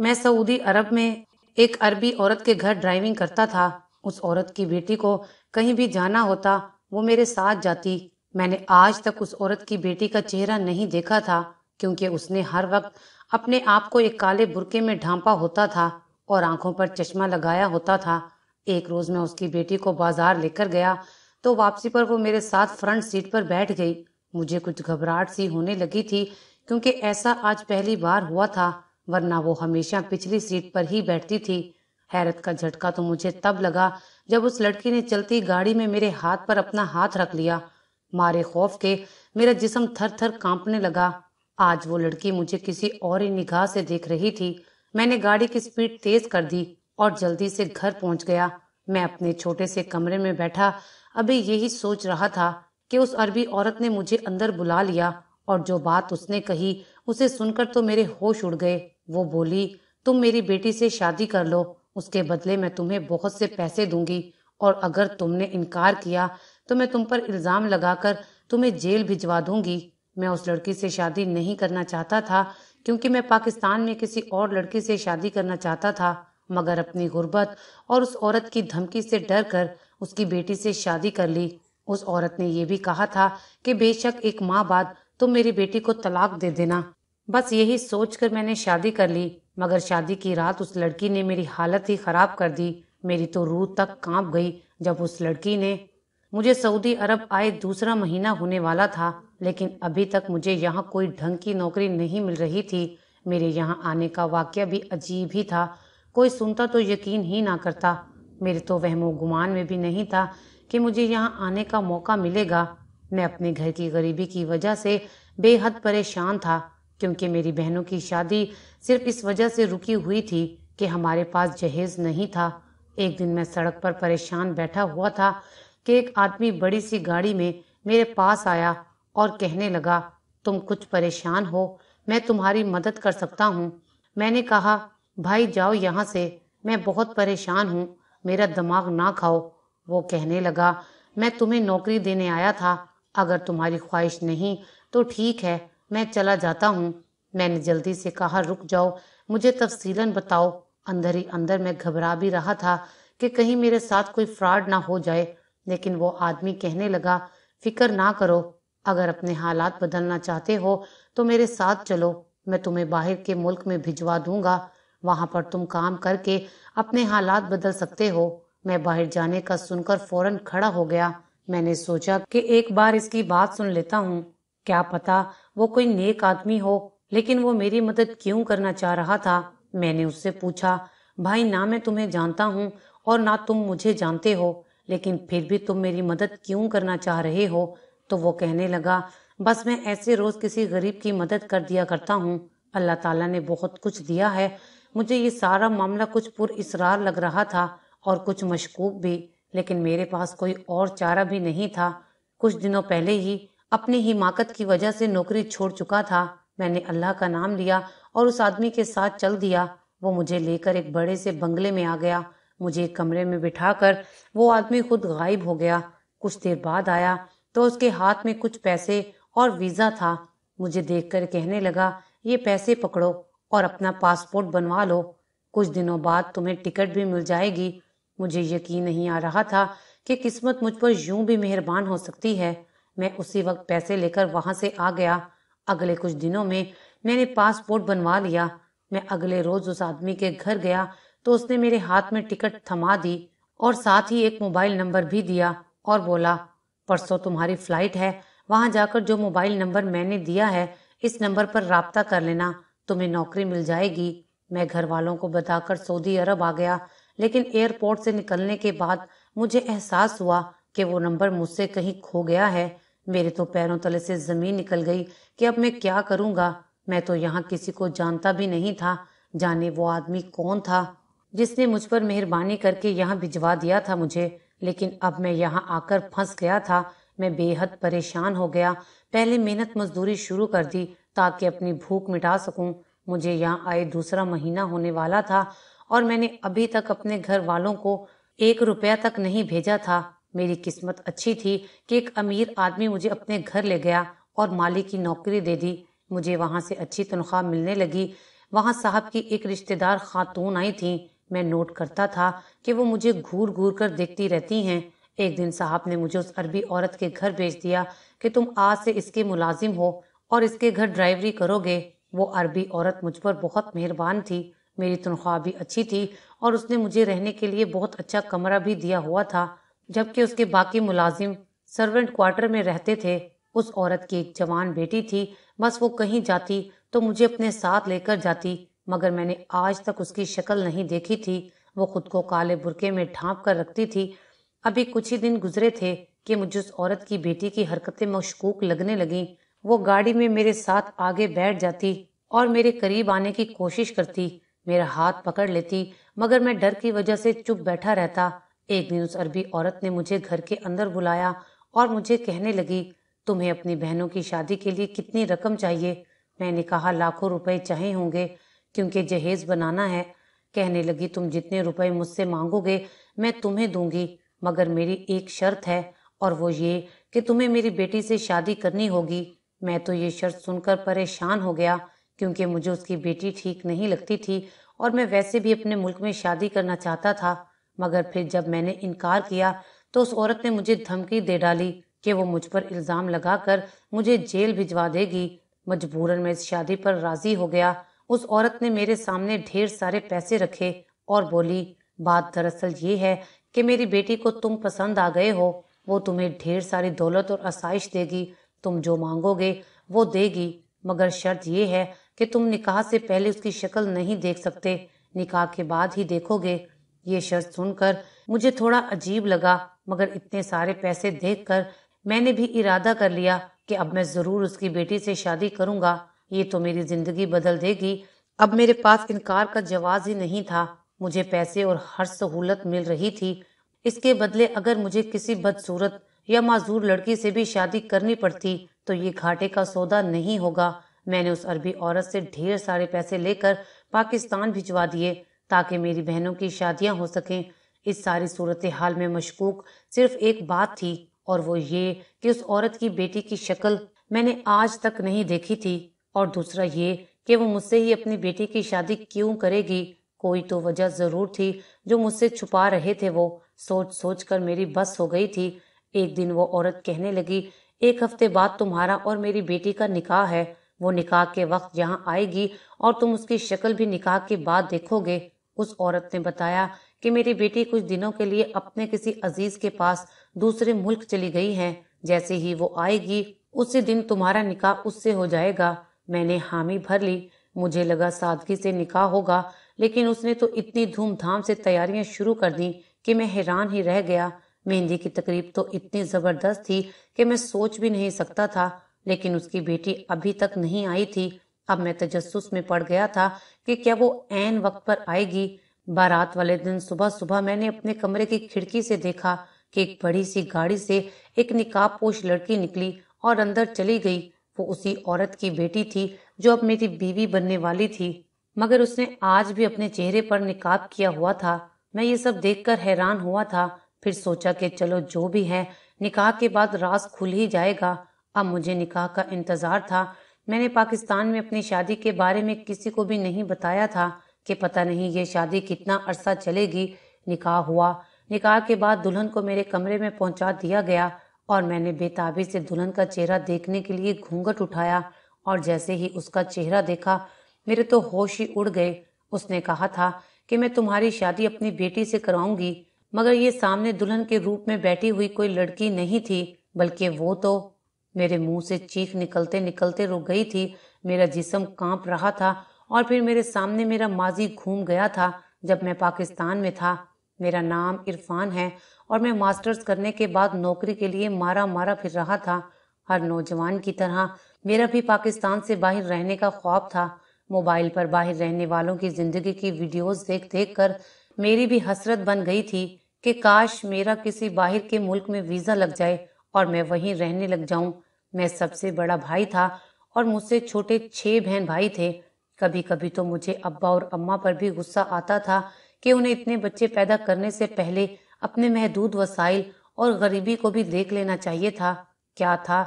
मैं सऊदी अरब में एक अरबी औरत के घर ड्राइविंग करता था उस औरत की बेटी को कहीं भी जाना होता वो मेरे साथ जाती मैंने आज तक उस औरत की बेटी का चेहरा नहीं देखा था क्योंकि उसने हर वक्त अपने आप को एक काले बुरके में ढांपा होता था और आंखों पर चश्मा लगाया होता था एक रोज मैं उसकी बेटी को बाजार लेकर गया तो वापसी पर वो मेरे साथ फ्रंट सीट पर बैठ गई मुझे कुछ घबराहट सी होने लगी थी क्योंकि ऐसा आज पहली बार हुआ था वरना वो हमेशा पिछली सीट पर ही बैठती थी हैरत का झटका तो मुझे तब लगा जब उस लड़की ने चलती गाड़ी में मेरे हाथ पर अपना हाथ रख लिया मारे खौफ के मेरा जिसम थर थर कांपने लगा आज वो लड़की मुझे किसी और ही निगाह से देख रही थी मैंने गाड़ी की स्पीड तेज कर दी और जल्दी से घर पहुंच गया मैं अपने छोटे से कमरे में बैठा अभी यही सोच रहा था कि उस अरबी औरत ने मुझे अंदर बुला लिया और जो बात उसने कही उसे सुनकर तो मेरे होश उड़ गए वो बोली तुम मेरी बेटी से शादी कर लो उसके बदले मैं तुम्हें बहुत से पैसे दूंगी और अगर तुमने इनकार किया तो मैं तुम पर इल्ज़ाम लगाकर तुम्हें जेल भिजवा दूंगी मैं उस लड़की से शादी नहीं करना चाहता था क्योंकि मैं पाकिस्तान में किसी और लड़की से शादी करना चाहता था मगर अपनी गुर्बत और उस औरत की धमकी से डर कर उसकी बेटी से शादी कर ली उस औरत ने यह भी कहा था कि बेशक एक माह बाद तुम मेरी बेटी को तलाक दे देना बस यही सोचकर मैंने शादी कर ली मगर शादी की रात उस लड़की ने मेरी हालत ही खराब कर दी मेरी तो रूह तक कांप गई जब उस लड़की ने मुझे सऊदी अरब आए दूसरा महीना होने वाला था लेकिन अभी तक मुझे यहाँ कोई ढंग की नौकरी नहीं मिल रही थी मेरे यहाँ आने का वाक्य भी अजीब ही था कोई सुनता तो यकीन ही ना करता मेरे तो वहमो गुमान में भी नहीं था कि मुझे यहाँ आने का मौका मिलेगा मैं अपने घर की गरीबी की वजह से बेहद परेशान था क्योंकि मेरी बहनों की शादी सिर्फ इस वजह से रुकी हुई थी कि हमारे पास जहेज नहीं था एक दिन मैं सड़क पर परेशान बैठा हुआ था कि एक आदमी बड़ी सी गाड़ी में मेरे पास आया और कहने लगा तुम कुछ परेशान हो मैं तुम्हारी मदद कर सकता हूँ मैंने कहा भाई जाओ यहाँ से मैं बहुत परेशान हूँ मेरा दिमाग ना खाओ वो कहने लगा मैं तुम्हें नौकरी देने आया था अगर तुम्हारी ख्वाहिश नहीं तो ठीक है मैं चला जाता हूँ मैंने जल्दी से कहा रुक जाओ मुझे तफसीलन बताओ अंदर ही अंदर मैं घबरा भी रहा था कि कहीं मेरे साथ कोई फ्रॉड ना हो जाए लेकिन वो आदमी कहने लगा फिक्र ना करो अगर अपने हालात बदलना चाहते हो तो मेरे साथ चलो मैं तुम्हें बाहर के मुल्क में भिजवा दूंगा वहां पर तुम काम करके अपने हालात बदल सकते हो मैं बाहर जाने का सुनकर फौरन खड़ा हो गया मैंने सोचा कि एक बार इसकी बात सुन लेता हूँ क्या पता वो कोई नेक आदमी हो लेकिन वो मेरी मदद क्यों करना चाह रहा था मैंने उससे पूछा भाई ना मैं तुम्हें जानता हूँ और ना तुम मुझे जानते हो लेकिन फिर भी तुम मेरी मदद क्यों करना चाह रहे हो तो वो कहने लगा बस मैं ऐसे रोज किसी गरीब की मदद कर दिया करता हूँ अल्लाह ताला ने बहुत कुछ दिया है मुझे ये सारा मामला कुछ पुर इसरार लग रहा था और कुछ मशकूक भी लेकिन मेरे पास कोई और चारा भी नहीं था कुछ दिनों पहले ही अपनी हिमाकत की वजह से नौकरी छोड़ चुका था मैंने अल्लाह का नाम लिया और उस आदमी के साथ चल दिया वो मुझे लेकर एक बड़े से बंगले में आ गया मुझे एक कमरे में बिठाकर वो आदमी खुद गायब हो गया कुछ देर बाद आया तो उसके हाथ में कुछ पैसे और वीज़ा था मुझे देखकर कहने लगा ये पैसे पकड़ो और अपना पासपोर्ट बनवा लो कुछ दिनों बाद तुम्हें टिकट भी मिल जाएगी मुझे यकीन नहीं आ रहा था कि किस्मत मुझ पर यूं भी मेहरबान हो सकती है मैं उसी वक्त पैसे लेकर वहां से आ गया अगले कुछ दिनों में मैंने पासपोर्ट बनवा लिया मैं अगले रोज उस आदमी के घर गया तो उसने मेरे हाथ में टिकट थमा दी और साथ ही एक मोबाइल नंबर भी दिया और बोला परसों तुम्हारी फ्लाइट है वहां जाकर जो मोबाइल नंबर मैंने दिया है इस नंबर पर रब्ता कर लेना तुम्हें नौकरी मिल जाएगी मैं घर वालों को बताकर सऊदी अरब आ गया लेकिन एयरपोर्ट से निकलने के बाद मुझे एहसास हुआ कि वो नंबर मुझसे कहीं खो गया है मेरे तो पैरों तले से जमीन निकल गई कि अब मैं क्या करूंगा मैं तो यहाँ किसी को जानता भी नहीं था जाने वो आदमी कौन था जिसने मुझ पर मेहरबानी करके यहाँ भिजवा दिया था मुझे लेकिन अब मैं यहाँ आकर फंस गया था मैं बेहद परेशान हो गया पहले मेहनत मजदूरी शुरू कर दी ताकि अपनी भूख मिटा सकूं मुझे यहाँ आए दूसरा महीना होने वाला था और मैंने अभी तक अपने घर वालों को एक रुपया तक नहीं भेजा था मेरी किस्मत अच्छी थी कि एक अमीर आदमी मुझे अपने घर ले गया और माली की नौकरी दे दी मुझे वहाँ से अच्छी तनख्वाह मिलने लगी वहाँ साहब की एक रिश्तेदार खातून आई थी मैं नोट करता था कि वो मुझे घूर घूर कर देखती रहती हैं एक दिन साहब ने मुझे उस अरबी औरत के घर भेज दिया कि तुम आज से इसके मुलाजिम हो और इसके घर ड्राइवरी करोगे वो अरबी औरत मुझ पर बहुत मेहरबान थी मेरी तनख्वाह भी अच्छी थी और उसने मुझे रहने के लिए बहुत अच्छा कमरा भी दिया हुआ था जबकि उसके बाकी मुलाजिम सर्वेंट क्वार्टर में रहते थे उस औरत की एक जवान बेटी थी बस वो कहीं जाती तो मुझे अपने साथ लेकर जाती मगर मैंने आज तक उसकी शक्ल नहीं देखी थी वो खुद को काले बुरके में ढांप कर रखती थी अभी कुछ ही दिन गुजरे थे कि मुझे उस औरत की बेटी की हरकतें मशकूक लगने लगी वो गाड़ी में मेरे साथ आगे बैठ जाती और मेरे करीब आने की कोशिश करती मेरा हाथ पकड़ लेती मगर मैं डर की वजह से चुप बैठा रहता एक दिन उस अरबी औरत ने मुझे घर के अंदर बुलाया और मुझे कहने लगी तुम्हें अपनी बहनों की शादी के लिए कितनी रकम चाहिए मैंने कहा लाखों रुपए चाहे होंगे क्योंकि जहेज बनाना है कहने लगी तुम जितने रुपए मुझसे मांगोगे मैं तुम्हें दूंगी मगर मेरी एक शर्त है और वो ये कि तुम्हें मेरी बेटी से शादी करनी होगी मैं तो ये शर्त सुनकर परेशान हो गया क्योंकि मुझे उसकी बेटी ठीक नहीं लगती थी और मैं वैसे भी अपने मुल्क में शादी करना चाहता था मगर फिर जब मैंने इनकार किया तो उस औरत ने मुझे धमकी दे डाली कि वो मुझ पर इल्ज़ाम लगाकर मुझे जेल भिजवा देगी मजबूरन मैं इस शादी पर राज़ी हो गया उस औरत ने मेरे सामने ढेर सारे पैसे रखे और बोली बात दरअसल ये है कि मेरी बेटी को तुम पसंद आ गए हो वो तुम्हें ढेर सारी दौलत और आसाइश देगी तुम जो मांगोगे वो देगी मगर शर्त ये है कि तुम निकाह से पहले उसकी शक्ल नहीं देख सकते निकाह के बाद ही देखोगे ये शर्त सुनकर मुझे थोड़ा अजीब लगा मगर इतने सारे पैसे देखकर मैंने भी इरादा कर लिया कि अब मैं जरूर उसकी बेटी से शादी करूंगा ये तो मेरी जिंदगी बदल देगी अब मेरे पास इनकार का जवाब ही नहीं था मुझे पैसे और हर सहूलत मिल रही थी इसके बदले अगर मुझे किसी बदसूरत या माजूर लड़की से भी शादी करनी पड़ती तो ये घाटे का सौदा नहीं होगा मैंने उस अरबी औरत से ढेर सारे पैसे लेकर पाकिस्तान भिजवा दिए ताकि मेरी बहनों की शादियां हो सकें इस सारी सूरत हाल में मशकूक सिर्फ एक बात थी और वो ये कि उस औरत की बेटी की शक्ल मैंने आज तक नहीं देखी थी और दूसरा ये कि वो मुझसे ही अपनी बेटी की शादी क्यों करेगी कोई तो वजह जरूर थी जो मुझसे छुपा रहे थे वो सोच सोच कर मेरी बस हो गई थी एक दिन वो औरत कहने लगी एक हफ्ते बाद तुम्हारा और मेरी बेटी का निकाह है वो निकाह के वक्त यहाँ आएगी और तुम उसकी शक्ल भी निकाह के बाद देखोगे उस औरत ने बताया कि मेरी बेटी कुछ दिनों के लिए अपने किसी अजीज के पास दूसरे मुल्क चली गई है जैसे ही वो आएगी उसी दिन तुम्हारा निकाह उससे हो जाएगा मैंने हामी भर ली मुझे लगा सादगी से निकाह होगा लेकिन उसने तो इतनी धूमधाम से तैयारियां शुरू कर दी कि मैं हैरान ही रह गया मेहंदी की तकरीब तो इतनी ज़बरदस्त थी कि मैं सोच भी नहीं सकता था लेकिन उसकी बेटी अभी तक नहीं आई थी अब मैं तजस में पड़ गया था कि क्या वो एन वक्त पर आएगी बारात वाले दिन सुबह सुबह मैंने अपने कमरे की खिड़की से देखा कि एक बड़ी सी गाड़ी से एक निकाब पोश लड़की निकली और अंदर चली गई वो उसी औरत की बेटी थी जो अब मेरी बीवी बनने वाली थी मगर उसने आज भी अपने चेहरे पर निकाब किया हुआ था मैं ये सब देखकर हैरान हुआ था फिर सोचा कि चलो जो भी है निकाह के बाद रास खुल ही जाएगा अब मुझे निकाह का इंतजार था मैंने पाकिस्तान में अपनी शादी के बारे में किसी को भी नहीं बताया था कि पता नहीं ये शादी कितना अरसा चलेगी निकाह हुआ निकाह के बाद दुल्हन को मेरे कमरे में पहुंचा दिया गया और मैंने बेताबी से दुल्हन का चेहरा देखने के लिए घूंघट उठाया और जैसे ही उसका चेहरा देखा मेरे तो होश ही उड़ गए उसने कहा था कि मैं तुम्हारी शादी अपनी बेटी से कराऊंगी मगर ये सामने दुल्हन के रूप में बैठी हुई कोई लड़की नहीं थी बल्कि वो तो मेरे मुंह से चीख निकलते निकलते रुक गई थी मेरा जिसम कांप रहा था और फिर मेरे सामने मेरा माजी घूम गया था जब मैं पाकिस्तान में था मेरा नाम इरफान है और मैं मास्टर्स करने के बाद नौकरी के लिए मारा मारा फिर रहा था हर नौजवान की तरह मेरा भी पाकिस्तान से बाहर रहने का ख्वाब था मोबाइल पर बाहर रहने वालों की ज़िंदगी की वीडियोस देख देख कर मेरी भी हसरत बन गई थी कि काश मेरा किसी बाहर के मुल्क में वीज़ा लग जाए और मैं वहीं रहने लग जाऊं मैं सबसे बड़ा भाई था और मुझसे छोटे छह बहन भाई थे कभी कभी तो मुझे अब्बा और अम्मा पर भी गुस्सा आता था कि उन्हें इतने बच्चे पैदा करने से पहले अपने महदूद वसाइल और गरीबी को भी देख लेना चाहिए था क्या था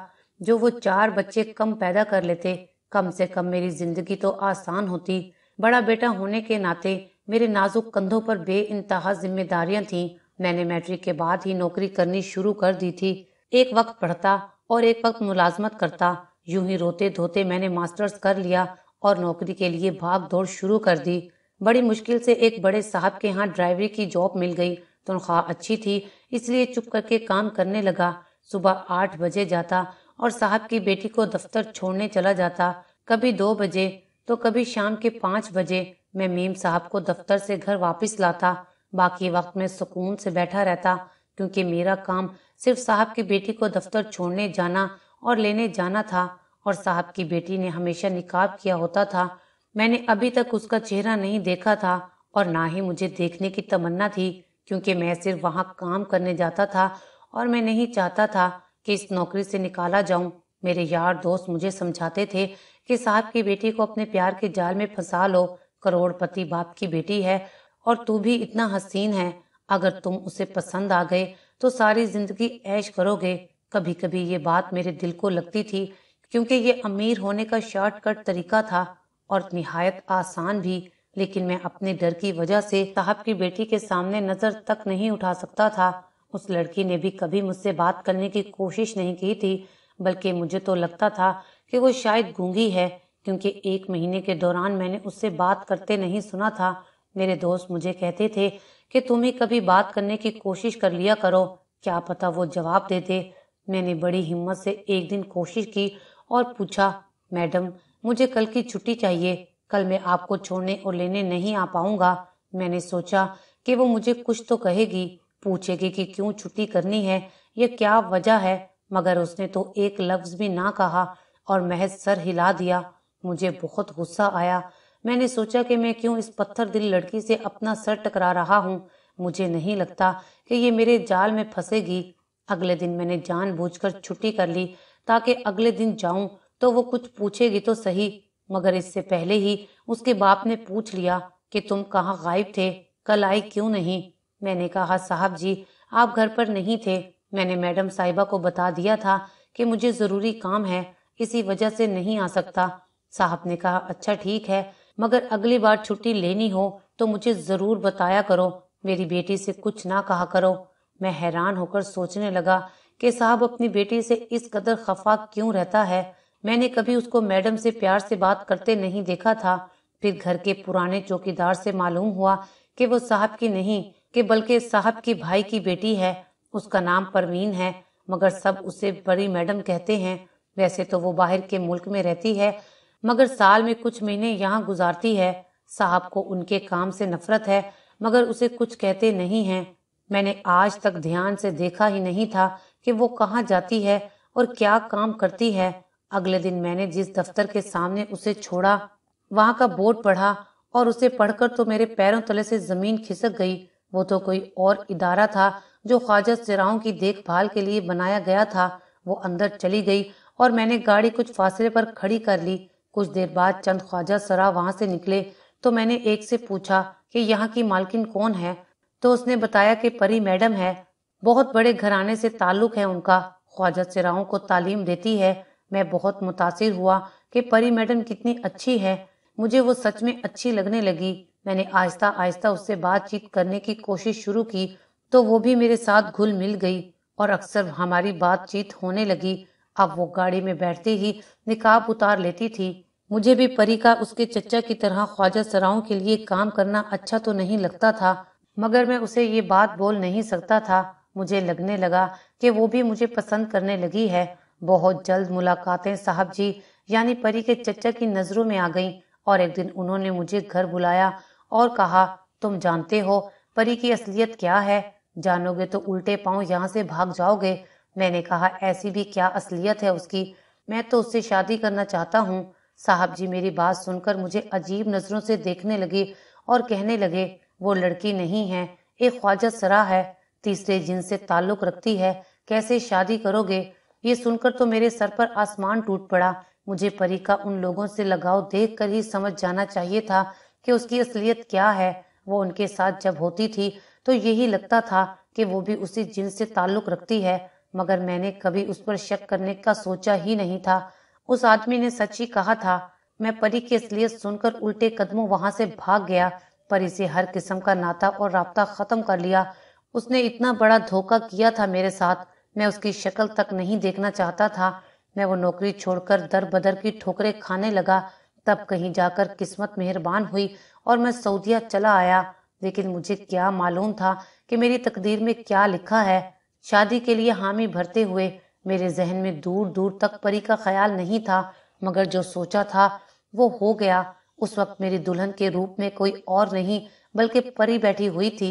जो वो चार बच्चे कम पैदा कर लेते कम से कम मेरी जिंदगी तो आसान होती बड़ा बेटा होने के नाते मेरे नाजुक कंधों पर बे इंतहा जिम्मेदारियां थी मैंने मैट्रिक के बाद ही नौकरी करनी शुरू कर दी थी एक वक्त पढ़ता और एक वक्त मुलाजमत करता यूं ही रोते धोते मैंने मास्टर्स कर लिया और नौकरी के लिए भाग दौड़ शुरू कर दी बड़ी मुश्किल से एक बड़े साहब के यहाँ ड्राइवरी की जॉब मिल गई तनख्वाह अच्छी थी इसलिए चुप करके काम करने लगा सुबह आठ बजे जाता और साहब की बेटी को दफ्तर छोड़ने चला जाता कभी दो बजे तो कभी शाम के पाँच बजे मैं मीम साहब को दफ्तर से घर वापस लाता बाकी वक्त में सुकून से बैठा रहता क्योंकि मेरा काम सिर्फ साहब की बेटी को दफ्तर छोड़ने जाना और लेने जाना था और साहब की बेटी ने हमेशा निकाब किया होता था मैंने अभी तक उसका चेहरा नहीं देखा था और ना ही मुझे देखने की तमन्ना थी क्योंकि मैं सिर्फ वहाँ काम करने जाता था और मैं नहीं चाहता था कि इस नौकरी से निकाला जाऊं मेरे यार दोस्त मुझे समझाते थे कि साहब की बेटी को अपने प्यार के जाल में फंसा लो करोड़पति बाप की बेटी है और तू भी इतना हसीन है अगर तुम उसे पसंद आ गए तो सारी जिंदगी ऐश करोगे कभी कभी ये बात मेरे दिल को लगती थी क्योंकि ये अमीर होने का शॉर्टकट तरीका था और निहायत आसान भी लेकिन मैं अपने डर की वजह से साहब की बेटी के सामने नजर तक नहीं उठा सकता था उस लड़की ने भी कभी मुझसे बात करने की कोशिश नहीं की थी बल्कि मुझे तो लगता था कि वो शायद गूंगी है क्योंकि एक महीने के दौरान मैंने उससे बात करते नहीं सुना था मेरे दोस्त मुझे कहते थे कि तुम ही कभी बात करने की कोशिश कर लिया करो क्या पता वो जवाब दे दे मैंने बड़ी हिम्मत से एक दिन कोशिश की और पूछा मैडम मुझे कल की छुट्टी चाहिए कल मैं आपको छोड़ने और लेने नहीं आ पाऊंगा मैंने सोचा कि वो मुझे कुछ तो कहेगी पूछेगी कि क्यों छुट्टी करनी है ये क्या वजह है मगर उसने तो एक लफ्ज भी ना कहा और महज सर हिला दिया मुझे बहुत गुस्सा आया मैंने सोचा कि मैं क्यों इस पत्थर दिल लड़की से अपना सर टकरा रहा हूँ मुझे नहीं लगता कि ये मेरे जाल में फंसेगी अगले दिन मैंने कर छुट्टी कर ली ताकि अगले दिन जाऊं तो वो कुछ पूछेगी तो सही मगर इससे पहले ही उसके बाप ने पूछ लिया कि तुम कहाँ गायब थे कल आए क्यों नहीं मैंने कहा साहब जी आप घर पर नहीं थे मैंने मैडम साहिबा को बता दिया था कि मुझे ज़रूरी काम है इसी वजह से नहीं आ सकता साहब ने कहा अच्छा ठीक है मगर अगली बार छुट्टी लेनी हो तो मुझे जरूर बताया करो मेरी बेटी से कुछ ना कहा करो मैं हैरान होकर सोचने लगा कि साहब अपनी बेटी से इस कदर खफा क्यों रहता है मैंने कभी उसको मैडम से प्यार से बात करते नहीं देखा था फिर घर के पुराने चौकीदार से मालूम हुआ कि वो साहब की नहीं कि बल्कि साहब की भाई की बेटी है उसका नाम परवीन है मगर सब उसे बड़ी मैडम कहते हैं वैसे तो वो बाहर के मुल्क में रहती है मगर साल में कुछ महीने यहाँ गुजारती है साहब को उनके काम से नफरत है मगर उसे कुछ कहते नहीं हैं मैंने आज तक ध्यान से देखा ही नहीं था कि वो कहाँ जाती है और क्या काम करती है अगले दिन मैंने जिस दफ्तर के सामने उसे छोड़ा वहाँ का बोर्ड पढ़ा और उसे पढ़कर तो मेरे पैरों तले से जमीन खिसक गई वो तो कोई और इदारा था जो ख्वाजा सिराओं की देखभाल के लिए बनाया गया था वो अंदर चली गई और मैंने गाड़ी कुछ फासले पर खड़ी कर ली कुछ देर बाद चंद ख्वाजा सरा वहां से निकले तो मैंने एक से पूछा कि यहाँ की मालकिन कौन है तो उसने बताया कि परी मैडम है बहुत बड़े घराने से ताल्लुक है उनका ख्वाजा सराओं को तालीम देती है मैं बहुत मुतासर हुआ कि परी मैडम कितनी अच्छी है मुझे वो सच में अच्छी लगने लगी मैंने आहिस्ता आहिस्ता उससे बातचीत करने की कोशिश शुरू की तो वो भी मेरे साथ घुल मिल गई और अक्सर हमारी बातचीत होने लगी अब वो गाड़ी में बैठते ही निकाब उतार लेती थी मुझे भी परी का उसके चचा की तरह ख्वाजा सराओं के लिए काम करना अच्छा तो नहीं लगता था मगर मैं उसे ये बात बोल नहीं सकता था मुझे लगने लगा कि वो भी मुझे पसंद करने लगी है बहुत जल्द मुलाकातें साहब जी यानी परी के चचा की नजरों में आ गईं और एक दिन उन्होंने मुझे घर बुलाया और कहा तुम जानते हो परी की असलियत क्या है जानोगे तो उल्टे पांव यहाँ से भाग जाओगे मैंने कहा ऐसी भी क्या असलियत है उसकी मैं तो उससे शादी करना चाहता हूँ साहब जी मेरी बात सुनकर मुझे अजीब नजरों से देखने लगे और कहने लगे वो लड़की नहीं है एक ख्वाजा सरा है तीसरे जिन से ताल्लुक रखती है कैसे शादी करोगे ये सुनकर तो मेरे सर पर आसमान टूट पड़ा मुझे परी का उन लोगों से लगाव देख कर ही समझ जाना चाहिए था कि उसकी असलियत क्या है वो उनके साथ जब होती थी तो यही लगता था कि वो भी उसी जिन से ताल्लुक रखती है मगर मैंने कभी उस पर शक करने का सोचा ही नहीं था उस आदमी ने सच ही कहा था मैं परी के इसलिए सुनकर उल्टे कदमों वहां से भाग गया परी से हर किस्म का नाता और रबता खत्म कर लिया उसने इतना बड़ा धोखा किया था मेरे साथ मैं उसकी शक्ल तक नहीं देखना चाहता था मैं वो नौकरी छोड़कर दर बदर की ठोकरें खाने लगा तब कहीं जाकर किस्मत मेहरबान हुई और मैं सऊदिया चला आया लेकिन मुझे क्या मालूम था कि मेरी तकदीर में क्या लिखा है शादी के लिए हामी भरते हुए मेरे जहन में दूर दूर तक परी का ख्याल नहीं था मगर जो सोचा था वो हो गया उस वक्त मेरी दुल्हन के रूप में कोई और नहीं बल्कि परी बैठी हुई थी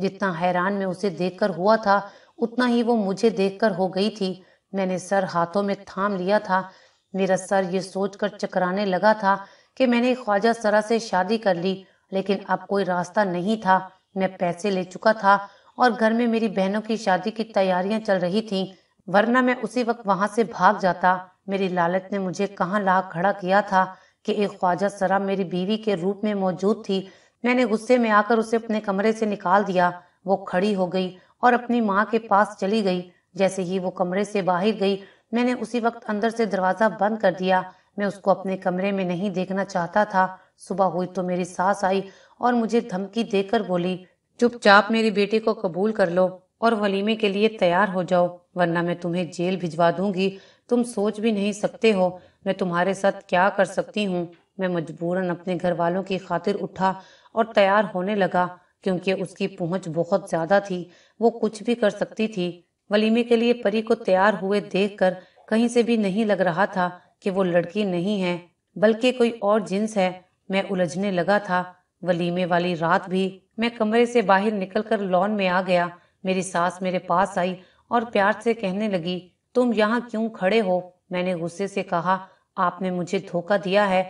जितना हैरान में उसे देखकर हुआ था उतना ही वो मुझे देखकर हो गई थी मैंने सर हाथों में थाम लिया था मेरा सर ये सोचकर चकराने लगा था कि मैंने ख्वाजा सरा से शादी कर ली लेकिन अब कोई रास्ता नहीं था मैं पैसे ले चुका था और घर में मेरी बहनों की शादी की तैयारियां चल रही थीं वरना मैं उसी वक्त वहां से भाग जाता मेरी लालच ने मुझे कहा ला खड़ा किया था कि एक ख्वाजा सरा मेरी बीवी के रूप में मौजूद थी मैंने गुस्से में आकर उसे अपने कमरे से निकाल दिया वो खड़ी हो गई और अपनी माँ के पास चली गई जैसे ही वो कमरे से बाहर गई मैंने उसी वक्त अंदर से दरवाजा बंद कर दिया मैं उसको अपने कमरे में नहीं देखना चाहता था सुबह हुई तो मेरी सास आई और मुझे धमकी देकर बोली चुपचाप मेरी बेटी को कबूल कर लो और वलीमे के लिए तैयार हो जाओ वरना मैं तुम्हें जेल भिजवा दूंगी तुम सोच भी नहीं सकते हो मैं तुम्हारे साथ क्या कर सकती हूँ मैं मजबूरन अपने घर वालों की खातिर उठा और तैयार होने लगा क्योंकि उसकी पहुंच बहुत ज्यादा थी वो कुछ भी कर सकती थी वलीमे के लिए परी को तैयार हुए देखकर कहीं से भी नहीं लग रहा था कि वो लड़की नहीं है बल्कि कोई और जिन्स है मैं उलझने लगा था वलीमे वाली रात भी मैं कमरे से बाहर निकलकर लॉन में आ गया मेरी सास मेरे पास आई और प्यार से कहने लगी तुम यहाँ क्यों खड़े हो मैंने गुस्से से कहा आपने मुझे धोखा दिया है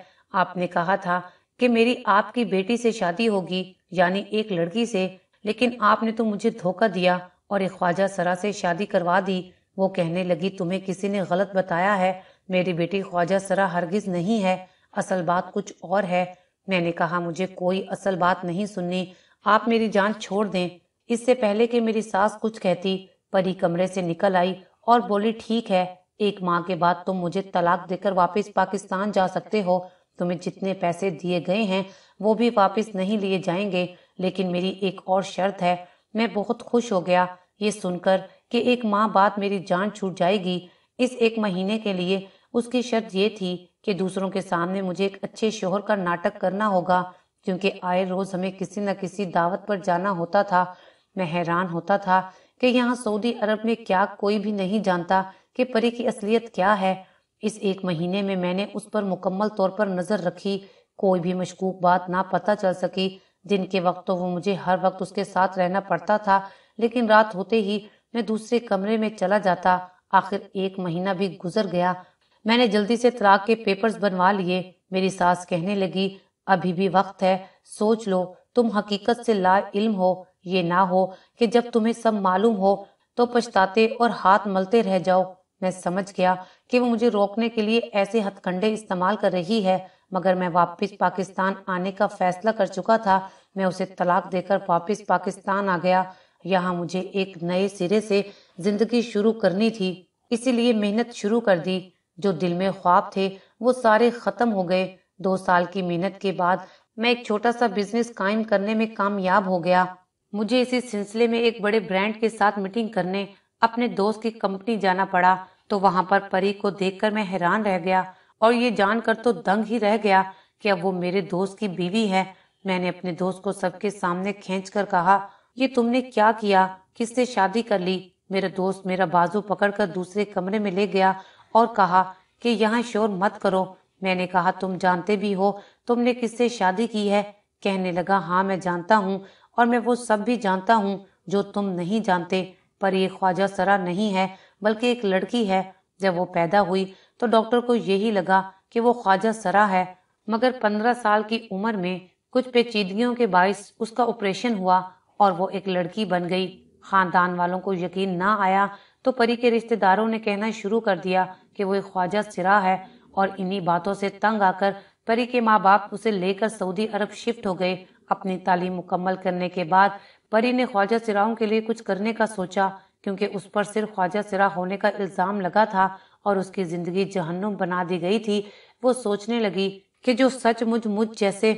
आपने कहा था कि मेरी आपकी बेटी से शादी होगी यानी एक लड़की से लेकिन आपने तो मुझे धोखा दिया और एक ख्वाजा सरा से शादी करवा दी वो कहने लगी तुम्हें किसी ने गलत बताया है मेरी बेटी ख्वाजा सरा हरगिज नहीं है असल बात कुछ और है मैंने कहा मुझे कोई असल बात नहीं सुननी आप मेरी जान छोड़ दें इससे पहले कि मेरी सास कुछ कहती परी कमरे से निकल आई और बोली ठीक है एक माह के बाद तुम मुझे तलाक देकर वापस पाकिस्तान जा सकते हो तुम्हें जितने पैसे दिए गए हैं वो भी वापस नहीं लिए जाएंगे लेकिन मेरी एक और शर्त है मैं बहुत खुश हो गया ये सुनकर कि एक माह बाद मेरी जान छूट जाएगी इस एक महीने के लिए उसकी शर्त ये थी कि दूसरों के सामने मुझे एक अच्छे शोहर का नाटक करना होगा क्योंकि आए रोज हमें किसी न किसी दावत पर जाना होता था मैं हैरान होता था कि यहाँ सऊदी अरब में क्या कोई भी नहीं जानता कि परी की असलियत क्या है इस एक महीने में मैंने उस पर मुकम्मल तौर पर नजर रखी कोई भी मशकूक बात ना पता चल सकी दिन के वक्त तो वो मुझे हर वक्त उसके साथ रहना पड़ता था लेकिन रात होते ही मैं दूसरे कमरे में चला जाता आखिर एक महीना भी गुजर गया मैंने जल्दी से तलाक के पेपर्स बनवा लिए मेरी सास कहने लगी अभी भी वक्त है सोच लो तुम हकीकत से ला इल्म हो ये ना हो कि जब तुम्हें सब मालूम हो तो पछताते और हाथ मलते रह जाओ मैं समझ गया कि वो मुझे रोकने के लिए ऐसे हथकंडे इस्तेमाल कर रही है मगर मैं वापस पाकिस्तान आने का फैसला कर चुका था मैं उसे तलाक देकर वापस पाकिस्तान आ गया यहाँ मुझे एक नए सिरे से जिंदगी शुरू करनी थी इसीलिए मेहनत शुरू कर दी जो दिल में ख्वाब थे वो सारे खत्म हो गए दो साल की मेहनत के बाद मैं एक छोटा सा बिजनेस कायम करने में कामयाब हो गया मुझे इसी सिलसिले में एक बड़े ब्रांड के साथ मीटिंग करने अपने दोस्त की कंपनी जाना पड़ा तो वहां पर परी को देखकर मैं हैरान रह गया और ये जानकर तो दंग ही रह गया कि अब वो मेरे दोस्त की बीवी है मैंने अपने दोस्त को सबके सामने खींच कर कहा ये तुमने क्या किया किससे शादी कर ली मेरा दोस्त मेरा बाजू पकड़कर दूसरे कमरे में ले गया और कहा कि यहाँ शोर मत करो मैंने कहा तुम जानते भी हो तुमने किससे शादी की है कहने लगा हाँ मैं जानता हूँ और मैं वो सब भी जानता हूँ जो तुम नहीं जानते पर ये ख्वाजा सरा नहीं है बल्कि एक लड़की है जब वो पैदा हुई तो डॉक्टर को यही लगा कि वो ख्वाजा सरा है मगर पंद्रह साल की उम्र में कुछ पेचीदगियों के बायस उसका ऑपरेशन हुआ और वो एक लड़की बन गई खानदान वालों को यकीन ना आया तो परी के रिश्तेदारों ने कहना शुरू कर दिया कि वो एक ख्वाजा सिरा है और इन्हीं बातों से तंग आकर परी के माँ बाप उसे लेकर सऊदी अरब शिफ्ट हो गए अपनी तालीम मुकम्मल करने के बाद परी ने ख्वाजा सिराओं के लिए कुछ करने का सोचा क्योंकि उस पर सिर्फ ख्वाजा सिरा होने का इल्ज़ाम लगा था और उसकी ज़िंदगी जहन्नुम बना दी गई थी वो सोचने लगी कि जो सचमुच मुझ जैसे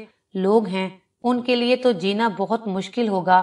लोग हैं उनके लिए तो जीना बहुत मुश्किल होगा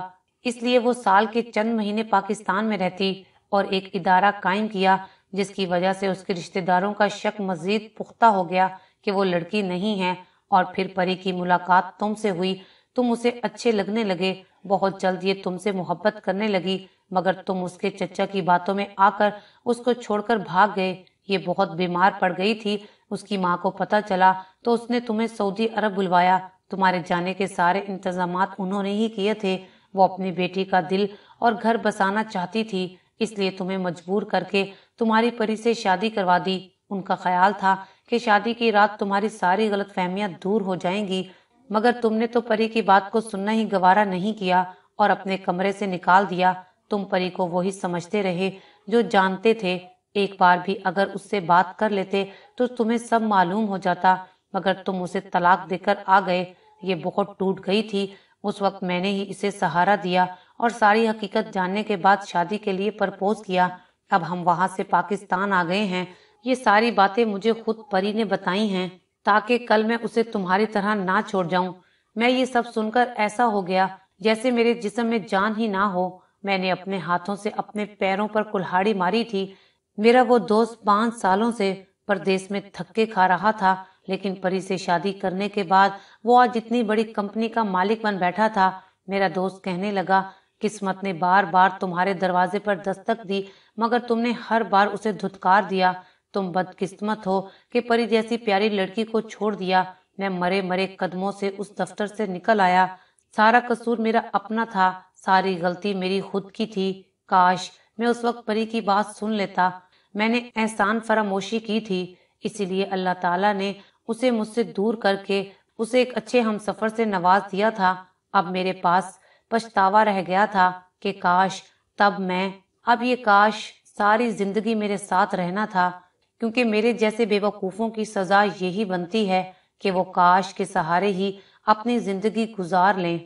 इसलिए वो साल के चंद महीने पाकिस्तान में रहती और एक इदारा कायम किया जिसकी वजह से उसके रिश्तेदारों का शक मजीद पुख्ता हो गया कि वो लड़की नहीं है और फिर परी की मुलाकात तुमसे हुई तुम उसे अच्छे लगने लगे बहुत जल्द ये तुमसे मोहब्बत करने लगी मगर तुम उसके चचा की बातों में आकर उसको छोड़कर भाग गए ये बहुत बीमार पड़ गई थी उसकी माँ को पता चला तो उसने तुम्हें सऊदी अरब बुलवाया तुम्हारे जाने के सारे इंतजाम उन्होंने ही किए थे वो अपनी बेटी का दिल और घर बसाना चाहती थी इसलिए तुम्हें मजबूर करके तुम्हारी परी से शादी करवा दी उनका ख्याल था कि शादी की रात तुम्हारी सारी गलत फहमियाँ दूर हो जाएंगी मगर तुमने तो परी की बात को सुनना ही गवारा नहीं किया और अपने कमरे से निकाल दिया तुम परी को वही समझते रहे जो जानते थे एक बार भी अगर उससे बात कर लेते तो तुम्हें सब मालूम हो जाता मगर तुम उसे तलाक देकर आ गए ये बहुत टूट गई थी उस वक्त मैंने ही इसे सहारा दिया और सारी हकीकत जानने के बाद शादी के लिए प्रपोज किया अब हम वहाँ से पाकिस्तान आ गए हैं ये सारी बातें मुझे खुद परी ने बताई हैं ताकि कल मैं उसे तुम्हारी तरह ना छोड़ जाऊं मैं ये सब सुनकर ऐसा हो गया जैसे मेरे जिस्म में जान ही ना हो मैंने अपने हाथों से अपने पैरों पर कुल्हाड़ी मारी थी मेरा वो दोस्त पांच सालों से परदेश में थक्के खा रहा था लेकिन परी से शादी करने के बाद वो आज इतनी बड़ी कंपनी का मालिक बन बैठा था मेरा दोस्त कहने लगा किस्मत ने बार बार तुम्हारे दरवाजे पर दस्तक दी मगर तुमने हर बार उसे धुतकार दिया तुम बदकिस्मत हो कि परी जैसी प्यारी लड़की को छोड़ दिया मैं मरे मरे कदमों से उस दफ्तर से निकल आया सारा कसूर मेरा अपना था सारी गलती मेरी खुद की थी काश मैं उस वक्त परी की बात सुन लेता मैंने एहसान फरामोशी की थी इसीलिए अल्लाह ताला ने उसे मुझसे दूर करके उसे एक अच्छे हम सफर से नवाज दिया था अब मेरे पास पछतावा रह गया था कि काश तब मैं अब ये काश सारी जिंदगी मेरे साथ रहना था क्योंकि मेरे जैसे बेवकूफ़ों की सज़ा यही बनती है कि वो काश के सहारे ही अपनी ज़िंदगी गुजार लें